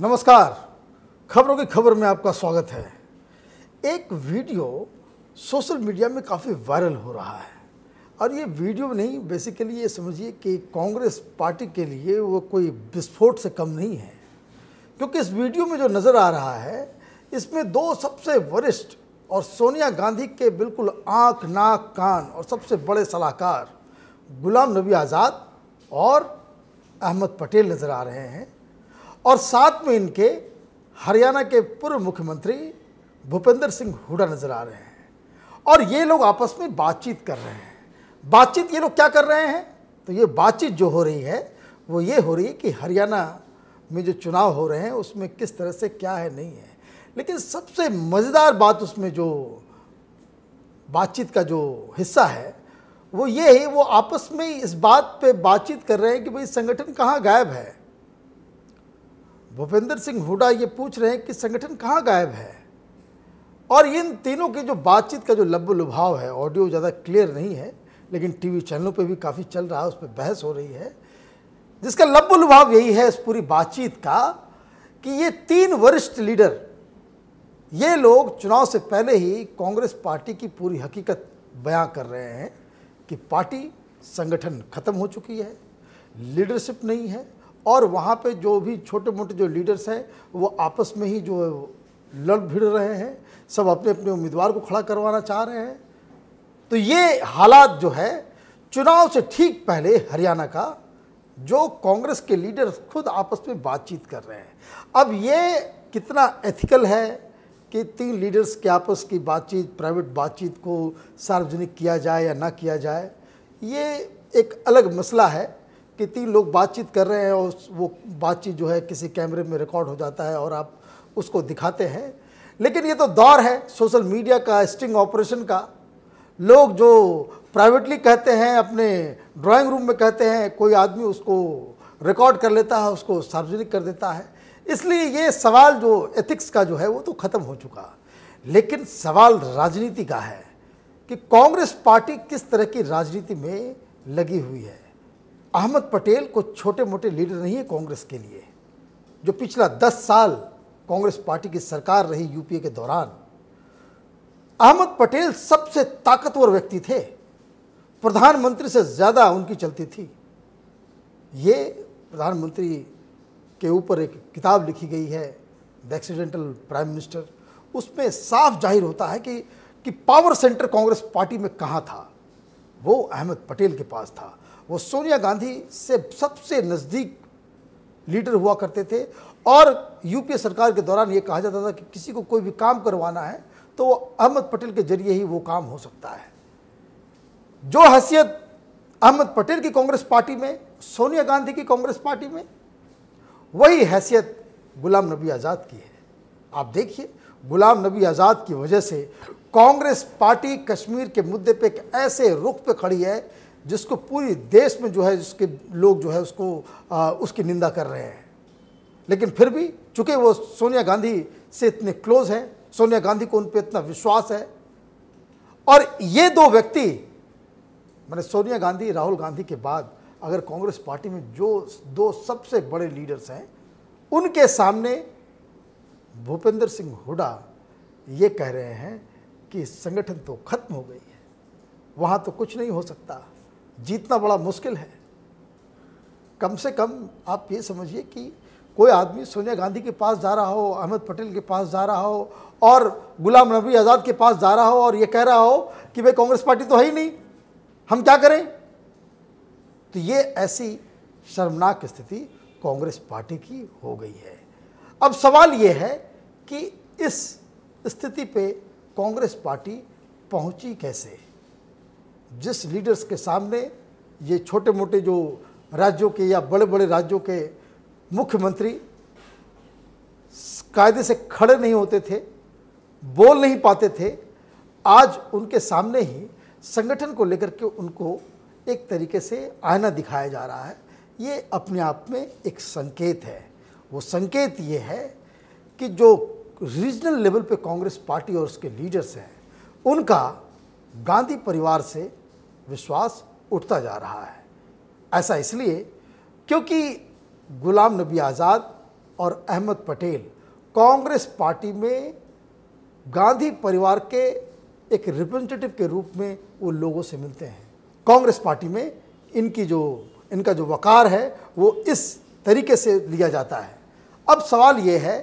नमस्कार खबरों की खबर में आपका स्वागत है एक वीडियो सोशल मीडिया में काफ़ी वायरल हो रहा है और ये वीडियो नहीं बेसिकली ये समझिए कि कांग्रेस पार्टी के लिए वो कोई विस्फोट से कम नहीं है क्योंकि इस वीडियो में जो नज़र आ रहा है इसमें दो सबसे वरिष्ठ और सोनिया गांधी के बिल्कुल आँख नाक कान और सबसे बड़े सलाहकार गुलाम नबी आज़ाद और अहमद पटेल नज़र आ रहे हैं और साथ में इनके हरियाणा के पूर्व मुख्यमंत्री भूपेंद्र सिंह हुडा नजर आ रहे हैं और ये लोग आपस में बातचीत कर रहे हैं बातचीत ये लोग क्या कर रहे हैं तो ये बातचीत जो हो रही है वो ये हो रही है कि हरियाणा में जो चुनाव हो रहे हैं उसमें किस तरह से क्या है नहीं है लेकिन सबसे मज़ेदार बात उसमें जो बातचीत का जो हिस्सा है वो ये है वो आपस में इस बात पे बातचीत कर रहे हैं कि भाई संगठन कहाँ गायब है भूपेंद्र सिंह हुडा ये पूछ रहे हैं कि संगठन कहाँ गायब है और इन तीनों की जो बातचीत का जो लब्ब लुभाव है ऑडियो ज़्यादा क्लियर नहीं है लेकिन टीवी चैनलों पे भी काफ़ी चल रहा है उस पर बहस हो रही है जिसका लब्ब लुभाव यही है इस पूरी बातचीत का कि ये तीन वरिष्ठ लीडर ये लोग चुनाव से पहले ही कांग्रेस पार्टी की पूरी हकीकत बयां कर रहे हैं कि पार्टी संगठन खत्म हो चुकी है लीडरशिप नहीं है और वहाँ पे जो भी छोटे मोटे जो लीडर्स हैं वो आपस में ही जो लड़ भिड़ रहे हैं सब अपने अपने उम्मीदवार को खड़ा करवाना चाह रहे हैं तो ये हालात जो है चुनाव से ठीक पहले हरियाणा का जो कांग्रेस के लीडर खुद आपस में बातचीत कर रहे हैं अब ये कितना एथिकल है कि तीन लीडर्स के आपस की बातचीत प्राइवेट बातचीत को सार्वजनिक किया जाए या ना किया जाए ये एक अलग मसला है कि तीन लोग बातचीत कर रहे हैं और वो बातचीत जो है किसी कैमरे में रिकॉर्ड हो जाता है और आप उसको दिखाते हैं लेकिन ये तो दौर है सोशल मीडिया का स्टिंग ऑपरेशन का लोग जो प्राइवेटली कहते हैं अपने ड्राइंग रूम में कहते हैं कोई आदमी उसको रिकॉर्ड कर लेता है उसको सार्वजनिक कर देता है इसलिए ये सवाल जो एथिक्स का जो है वो तो ख़त्म हो चुका लेकिन सवाल राजनीति का है कि कांग्रेस पार्टी किस तरह की राजनीति में लगी हुई है अहमद पटेल को छोटे मोटे लीडर नहीं है कांग्रेस के लिए जो पिछला दस साल कांग्रेस पार्टी की सरकार रही यूपीए के दौरान अहमद पटेल सबसे ताकतवर व्यक्ति थे प्रधानमंत्री से ज़्यादा उनकी चलती थी ये प्रधानमंत्री के ऊपर एक किताब लिखी गई है द एक्सीडेंटल प्राइम मिनिस्टर उसमें साफ जाहिर होता है कि कि पावर सेंटर कांग्रेस पार्टी में कहाँ था वो अहमद पटेल के पास था वो सोनिया गांधी से सबसे नज़दीक लीडर हुआ करते थे और यूपीए सरकार के दौरान ये कहा जाता था कि किसी को कोई भी काम करवाना है तो वो अहमद पटेल के जरिए ही वो काम हो सकता है जो हैसियत अहमद पटेल की कांग्रेस पार्टी में सोनिया गांधी की कांग्रेस पार्टी में वही हैसियत गुलाम नबी आज़ाद की है आप देखिए गुलाम नबी आज़ाद की वजह से कांग्रेस पार्टी कश्मीर के मुद्दे पे एक ऐसे रुख पे खड़ी है जिसको पूरी देश में जो है जिसके लोग जो है उसको आ, उसकी निंदा कर रहे हैं लेकिन फिर भी चूँकि वो सोनिया गांधी से इतने क्लोज हैं सोनिया गांधी को उन पर इतना विश्वास है और ये दो व्यक्ति मैंने सोनिया गांधी राहुल गांधी के बाद अगर कांग्रेस पार्टी में जो दो सबसे बड़े लीडर्स हैं उनके सामने भूपेंद्र सिंह हुडा ये कह रहे हैं कि संगठन तो खत्म हो गई है वहाँ तो कुछ नहीं हो सकता जीतना बड़ा मुश्किल है कम से कम आप ये समझिए कि कोई आदमी सोनिया गांधी के पास जा रहा हो अहमद पटेल के पास जा रहा हो और गुलाम नबी आज़ाद के पास जा रहा हो और ये कह रहा हो कि भाई कांग्रेस पार्टी तो है ही नहीं हम क्या करें तो ये ऐसी शर्मनाक स्थिति कांग्रेस पार्टी की हो गई है अब सवाल ये है कि इस स्थिति पे कांग्रेस पार्टी पहुंची कैसे जिस लीडर्स के सामने ये छोटे मोटे जो राज्यों के या बड़े बड़े राज्यों के मुख्यमंत्री कायदे से खड़े नहीं होते थे बोल नहीं पाते थे आज उनके सामने ही संगठन को लेकर के उनको एक तरीके से आईना दिखाया जा रहा है ये अपने आप में एक संकेत है वो संकेत ये है कि जो रीजनल लेवल पे कांग्रेस पार्टी और उसके लीडर्स हैं उनका गांधी परिवार से विश्वास उठता जा रहा है ऐसा इसलिए क्योंकि गुलाम नबी आज़ाद और अहमद पटेल कांग्रेस पार्टी में गांधी परिवार के एक रिप्रेजेंटेटिव के रूप में वो लोगों से मिलते हैं कांग्रेस पार्टी में इनकी जो इनका जो वकार है वो इस तरीके से लिया जाता है अब सवाल ये है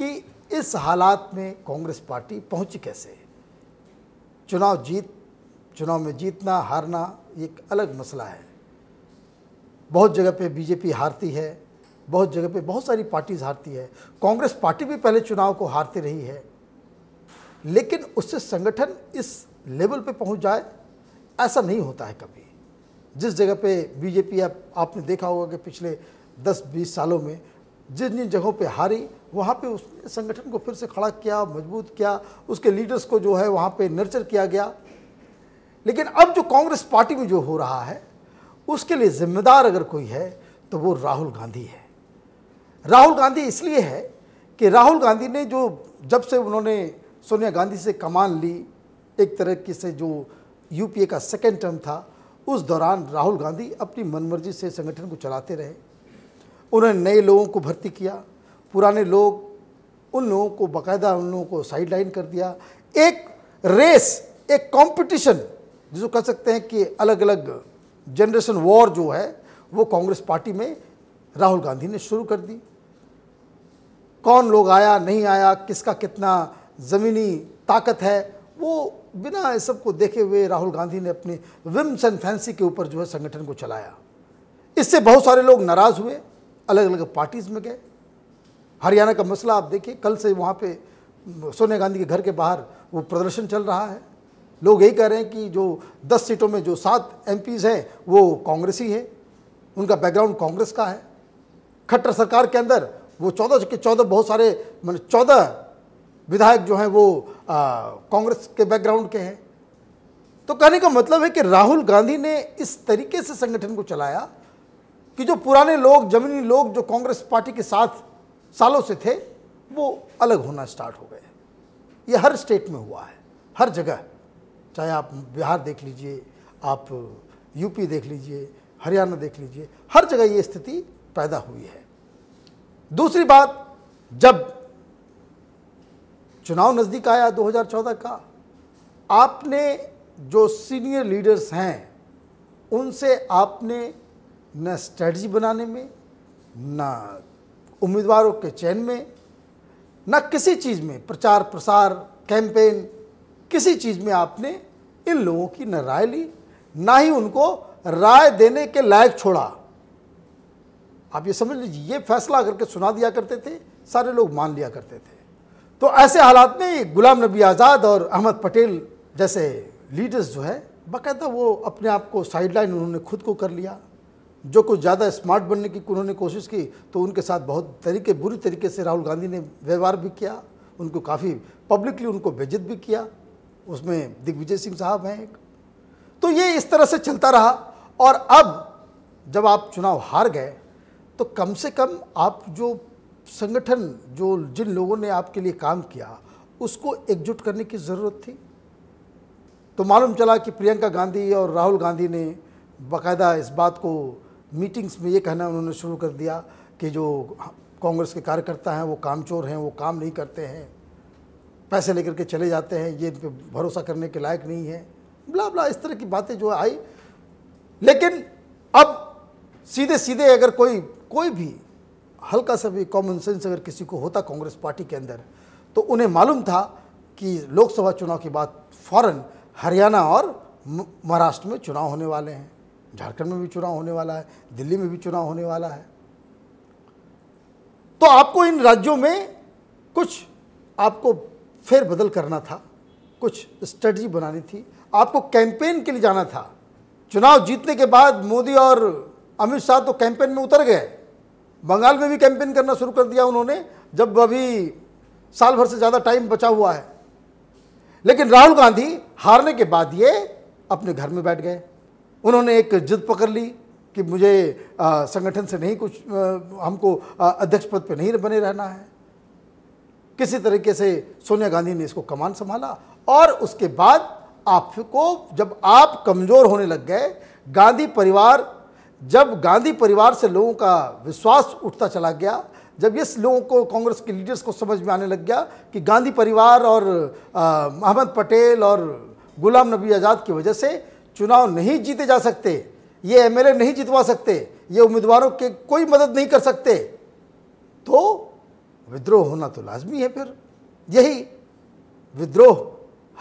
कि इस हालात में कांग्रेस पार्टी पहुंची कैसे चुनाव जीत चुनाव में जीतना हारना एक अलग मसला है बहुत जगह पे बीजेपी हारती है बहुत जगह पे बहुत सारी पार्टीज़ हारती है कांग्रेस पार्टी भी पहले चुनाव को हारती रही है लेकिन उससे संगठन इस लेवल पे पहुंच जाए ऐसा नहीं होता है कभी जिस जगह पे बीजेपी आप, आपने देखा होगा कि पिछले 10-20 सालों में जिन जिन जगहों पे हारी वहाँ पे उसने संगठन को फिर से खड़ा किया मजबूत किया उसके लीडर्स को जो है वहाँ पे नर्चर किया गया लेकिन अब जो कांग्रेस पार्टी में जो हो रहा है उसके लिए जिम्मेदार अगर कोई है तो वो राहुल गांधी है राहुल गांधी इसलिए है कि राहुल गांधी ने जो जब से उन्होंने सोनिया गांधी से कमान ली एक तरह की से जो यूपीए का सेकेंड टर्म था उस दौरान राहुल गांधी अपनी मनमर्जी से संगठन को चलाते रहे उन्होंने नए लोगों को भर्ती किया पुराने लोग उन लोगों को बाकायदा उन लोगों को साइडलाइन कर दिया एक रेस एक कंपटीशन जिसको कह सकते हैं कि अलग अलग जनरेशन वॉर जो है वो कांग्रेस पार्टी में राहुल गांधी ने शुरू कर दी कौन लोग आया नहीं आया किसका कितना ज़मीनी ताकत है वो बिना इस सब को देखे हुए राहुल गांधी ने अपने विम्स एंड फैंसी के ऊपर जो है संगठन को चलाया इससे बहुत सारे लोग नाराज़ हुए अलग अलग पार्टीज़ में गए हरियाणा का मसला आप देखिए कल से वहाँ पे सोनिया गांधी के घर के बाहर वो प्रदर्शन चल रहा है लोग यही कह रहे हैं कि जो दस सीटों में जो सात एम हैं वो कांग्रेसी है उनका बैकग्राउंड कांग्रेस का है खट्टर सरकार के अंदर वो चौदह के चौदह बहुत सारे मान चौदह विधायक जो हैं वो कांग्रेस के बैकग्राउंड के हैं तो कहने का मतलब है कि राहुल गांधी ने इस तरीके से संगठन को चलाया कि जो पुराने लोग जमीनी लोग जो कांग्रेस पार्टी के साथ सालों से थे वो अलग होना स्टार्ट हो गए ये हर स्टेट में हुआ है हर जगह चाहे आप बिहार देख लीजिए आप यूपी देख लीजिए हरियाणा देख लीजिए हर जगह ये स्थिति पैदा हुई है दूसरी बात जब चुनाव नज़दीक आया 2014 का आपने जो सीनियर लीडर्स हैं उनसे आपने न स्ट्रेटजी बनाने में न उम्मीदवारों के चयन में न किसी चीज़ में प्रचार प्रसार कैंपेन किसी चीज़ में आपने इन लोगों की न राय ली ना ही उनको राय देने के लायक छोड़ा आप ये समझ लीजिए ये फैसला करके सुना दिया करते थे सारे लोग मान लिया करते थे तो ऐसे हालात में गुलाम नबी आज़ाद और अहमद पटेल जैसे लीडर्स जो है बाकायदा वो अपने आप को साइड लाइन उन्होंने खुद को कर लिया जो कुछ ज़्यादा स्मार्ट बनने की उन्होंने कोशिश की तो उनके साथ बहुत तरीके बुरी तरीके से राहुल गांधी ने व्यवहार भी किया उनको काफ़ी पब्लिकली उनको बेजित भी किया उसमें दिग्विजय सिंह साहब हैं एक तो ये इस तरह से चलता रहा और अब जब आप चुनाव हार गए तो कम से कम आप जो संगठन जो जिन लोगों ने आपके लिए काम किया उसको एकजुट करने की ज़रूरत थी तो मालूम चला कि प्रियंका गांधी और राहुल गांधी ने बाकायदा इस बात को मीटिंग्स में ये कहना उन्होंने शुरू कर दिया कि जो कांग्रेस के कार्यकर्ता हैं वो कामचोर हैं वो काम नहीं करते हैं पैसे लेकर के चले जाते हैं ये भरोसा करने के लायक नहीं है बुला बुला इस तरह की बातें जो आई लेकिन अब सीधे सीधे अगर कोई कोई भी हल्का सा भी कॉमन सेंस अगर किसी को होता कांग्रेस पार्टी के अंदर तो उन्हें मालूम था कि लोकसभा चुनाव के बाद फौरन हरियाणा और महाराष्ट्र में चुनाव होने वाले हैं झारखंड में भी चुनाव होने वाला है दिल्ली में भी चुनाव होने वाला है तो आपको इन राज्यों में कुछ आपको फिर बदल करना था कुछ स्ट्रेटजी बनानी थी आपको कैंपेन के लिए जाना था चुनाव जीतने के बाद मोदी और अमित शाह तो कैंपेन में उतर गए बंगाल में भी कैंपेन करना शुरू कर दिया उन्होंने जब अभी साल भर से ज़्यादा टाइम बचा हुआ है लेकिन राहुल गांधी हारने के बाद ये अपने घर में बैठ गए उन्होंने एक जिद पकड़ ली कि मुझे संगठन से नहीं कुछ आ, हमको अध्यक्ष पद पर नहीं बने रहना है किसी तरीके से सोनिया गांधी ने इसको कमान संभाला और उसके बाद आपको जब आप कमज़ोर होने लग गए गांधी परिवार जब गांधी परिवार से लोगों का विश्वास उठता चला गया जब इस लोगों को कांग्रेस के लीडर्स को समझ में आने लग गया कि गांधी परिवार और अहमद पटेल और गुलाम नबी आज़ाद की वजह से चुनाव नहीं जीते जा सकते ये एमएलए नहीं जितवा सकते ये उम्मीदवारों के कोई मदद नहीं कर सकते तो विद्रोह होना तो लाजमी है फिर यही विद्रोह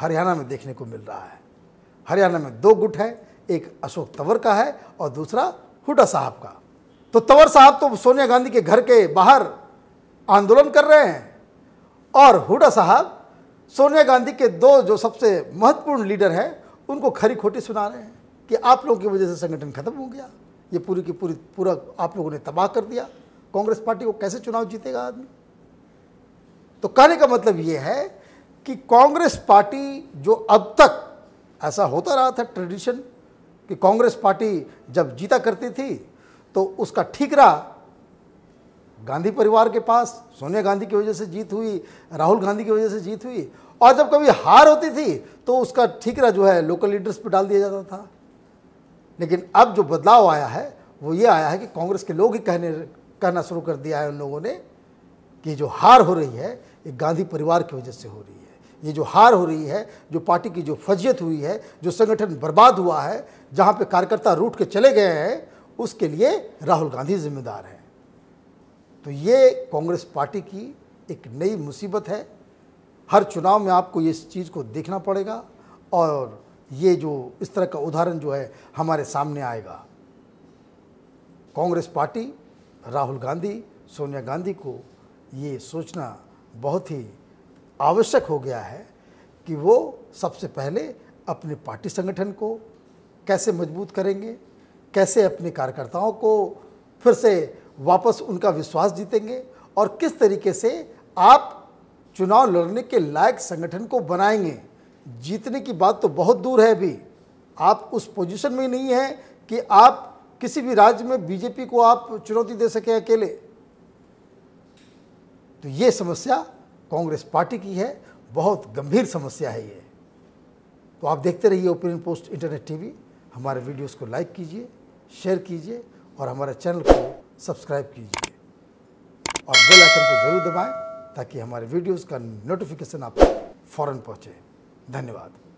हरियाणा में देखने को मिल रहा है हरियाणा में दो गुट है एक अशोक तंवर का है और दूसरा हुडा साहब का तो तंवर साहब तो सोनिया गांधी के घर के बाहर आंदोलन कर रहे हैं और हुडा साहब सोनिया गांधी के दो जो सबसे महत्वपूर्ण लीडर हैं उनको खरी खोटी सुना रहे हैं कि आप लोगों की वजह से संगठन खत्म हो गया ये पूरी की पूरी पूरा आप लोगों ने तबाह कर दिया कांग्रेस पार्टी को कैसे चुनाव जीतेगा आदमी तो कहने का मतलब ये है कि कांग्रेस पार्टी जो अब तक ऐसा होता रहा था ट्रेडिशन कि कांग्रेस पार्टी जब जीता करती थी तो उसका ठीकरा गांधी परिवार के पास सोनिया गांधी की वजह से जीत हुई राहुल गांधी की वजह से जीत हुई और जब कभी हार होती थी तो उसका ठीकरा जो है लोकल लीडर्स पर डाल दिया जाता था लेकिन अब जो बदलाव आया है वो ये आया है कि कांग्रेस के लोग ही कहने कहना शुरू कर दिया है उन लोगों ने कि जो हार हो रही है ये गांधी परिवार की वजह से हो रही है ये जो हार हो रही है जो पार्टी की जो फजियत हुई है जो संगठन बर्बाद हुआ है जहाँ पे कार्यकर्ता रूट के चले गए हैं उसके लिए राहुल गांधी जिम्मेदार हैं तो ये कांग्रेस पार्टी की एक नई मुसीबत है हर चुनाव में आपको इस चीज़ को देखना पड़ेगा और ये जो इस तरह का उदाहरण जो है हमारे सामने आएगा कांग्रेस पार्टी राहुल गांधी सोनिया गांधी को ये सोचना बहुत ही आवश्यक हो गया है कि वो सबसे पहले अपने पार्टी संगठन को कैसे मजबूत करेंगे कैसे अपने कार्यकर्ताओं को फिर से वापस उनका विश्वास जीतेंगे और किस तरीके से आप चुनाव लड़ने के लायक संगठन को बनाएंगे जीतने की बात तो बहुत दूर है अभी आप उस पोजीशन में नहीं हैं कि आप किसी भी राज्य में बीजेपी को आप चुनौती दे सकें अकेले तो ये समस्या कांग्रेस पार्टी की है बहुत गंभीर समस्या है ये तो आप देखते रहिए ओपिनियन पोस्ट इंटरनेट टीवी हमारे वीडियोस को लाइक कीजिए शेयर कीजिए और हमारे चैनल को सब्सक्राइब कीजिए और बेल आइकन को ज़रूर दबाएं ताकि हमारे वीडियोस का नोटिफिकेशन आप फ़ौरन पहुंचे धन्यवाद